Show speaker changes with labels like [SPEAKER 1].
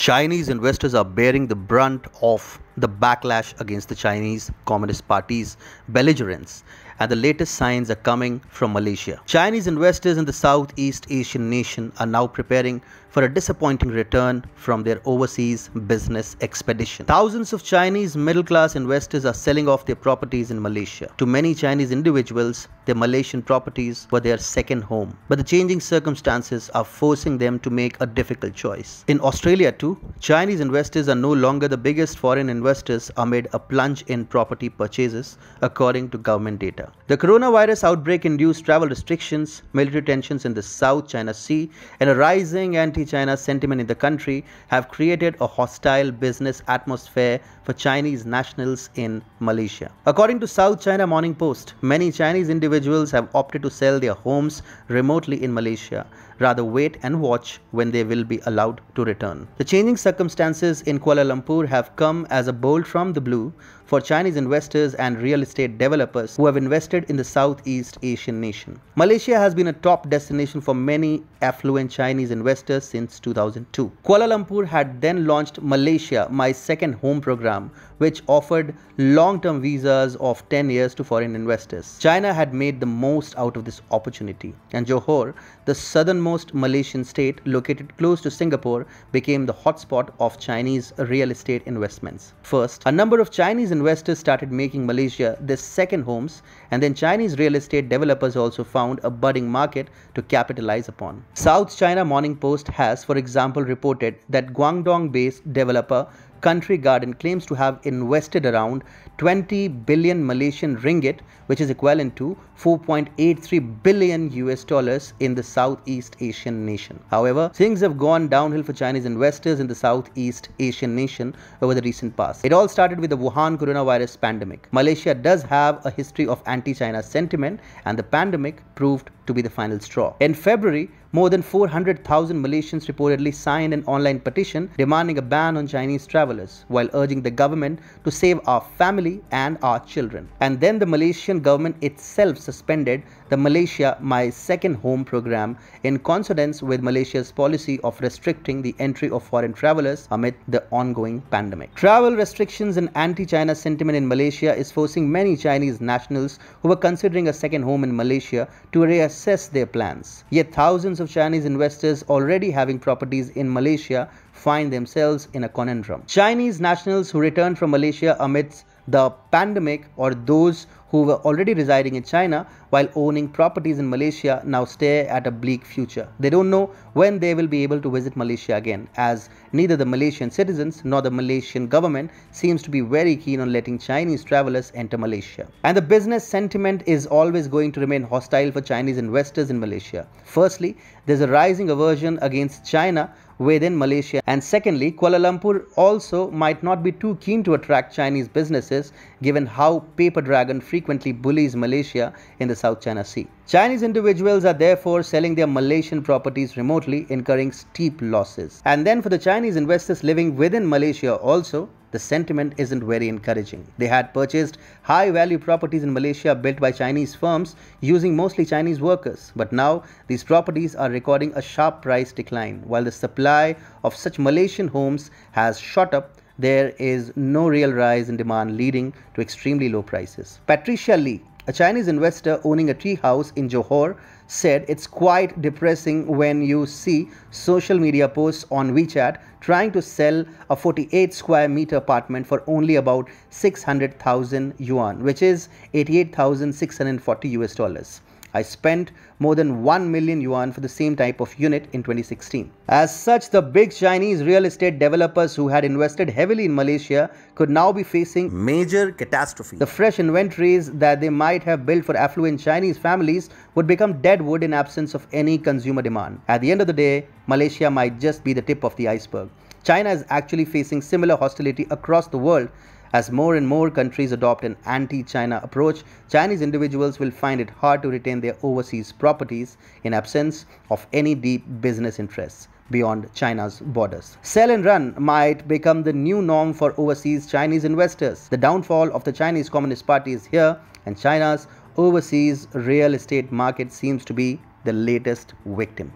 [SPEAKER 1] Chinese investors are bearing the brunt of the backlash against the Chinese Communist Party's belligerence, and the latest signs are coming from Malaysia. Chinese investors in the Southeast Asian nation are now preparing for a disappointing return from their overseas business expedition. Thousands of Chinese middle class investors are selling off their properties in Malaysia. To many Chinese individuals, their Malaysian properties were their second home. But the changing circumstances are forcing them to make a difficult choice. In Australia, too, Chinese investors are no longer the biggest foreign investors investors amid a plunge in property purchases, according to government data. The coronavirus outbreak induced travel restrictions, military tensions in the South China Sea, and a rising anti China sentiment in the country have created a hostile business atmosphere for Chinese nationals in Malaysia. According to South China Morning Post, many Chinese individuals have opted to sell their homes remotely in Malaysia, rather wait and watch when they will be allowed to return. The changing circumstances in Kuala Lumpur have come as a bold from the blue for Chinese investors and real estate developers who have invested in the Southeast Asian nation. Malaysia has been a top destination for many affluent Chinese investors since 2002. Kuala Lumpur had then launched Malaysia, my second home program, which offered long-term visas of 10 years to foreign investors. China had made the most out of this opportunity, and Johor, the southernmost Malaysian state located close to Singapore, became the hotspot of Chinese real estate investments. First, a number of Chinese investors started making Malaysia their second homes, and then Chinese real estate developers also found a budding market to capitalize upon. South China Morning Post has, for example, reported that Guangdong based developer Country Garden claims to have invested around 20 billion Malaysian ringgit, which is equivalent to 4.83 billion US dollars in the Southeast Asian nation. However, things have gone downhill for Chinese investors in the Southeast Asian nation over the recent past. It all started with the Wuhan coronavirus pandemic. Malaysia does have a history of anti China sentiment, and the pandemic proved to be the final straw. In February, more than 400,000 Malaysians reportedly signed an online petition demanding a ban on Chinese travelers while urging the government to save our family and our children. And then the Malaysian government itself suspended the Malaysia My Second Home program in consonance with Malaysia's policy of restricting the entry of foreign travelers amid the ongoing pandemic. Travel restrictions and anti-China sentiment in Malaysia is forcing many Chinese nationals who were considering a second home in Malaysia to reassess their plans. Yet thousands thousands of Chinese investors already having properties in Malaysia find themselves in a conundrum. Chinese nationals who return from Malaysia amidst the pandemic or those who were already residing in China while owning properties in Malaysia now stare at a bleak future. They don't know when they will be able to visit Malaysia again, as neither the Malaysian citizens nor the Malaysian government seems to be very keen on letting Chinese travelers enter Malaysia. And the business sentiment is always going to remain hostile for Chinese investors in Malaysia. Firstly, there's a rising aversion against China within Malaysia. And secondly, Kuala Lumpur also might not be too keen to attract Chinese businesses given how Paper Dragon frequently bullies Malaysia in the South China Sea. Chinese individuals are therefore selling their Malaysian properties remotely, incurring steep losses. And then for the Chinese investors living within Malaysia also, the sentiment isn't very encouraging. They had purchased high value properties in Malaysia built by Chinese firms using mostly Chinese workers, but now these properties are recording a sharp price decline. While the supply of such Malaysian homes has shot up, there is no real rise in demand, leading to extremely low prices. Patricia Lee, a Chinese investor owning a tree house in Johor, said it's quite depressing when you see social media posts on WeChat trying to sell a 48 square meter apartment for only about 600,000 yuan, which is 88,640 US dollars. I spent more than 1 million yuan for the same type of unit in 2016. As such, the big Chinese real estate developers who had invested heavily in Malaysia could now be facing major catastrophe. The fresh inventories that they might have built for affluent Chinese families would become dead wood in absence of any consumer demand. At the end of the day, Malaysia might just be the tip of the iceberg. China is actually facing similar hostility across the world as more and more countries adopt an anti China approach, Chinese individuals will find it hard to retain their overseas properties in absence of any deep business interests beyond China's borders. Sell and run might become the new norm for overseas Chinese investors. The downfall of the Chinese Communist Party is here, and China's overseas real estate market seems to be the latest victim.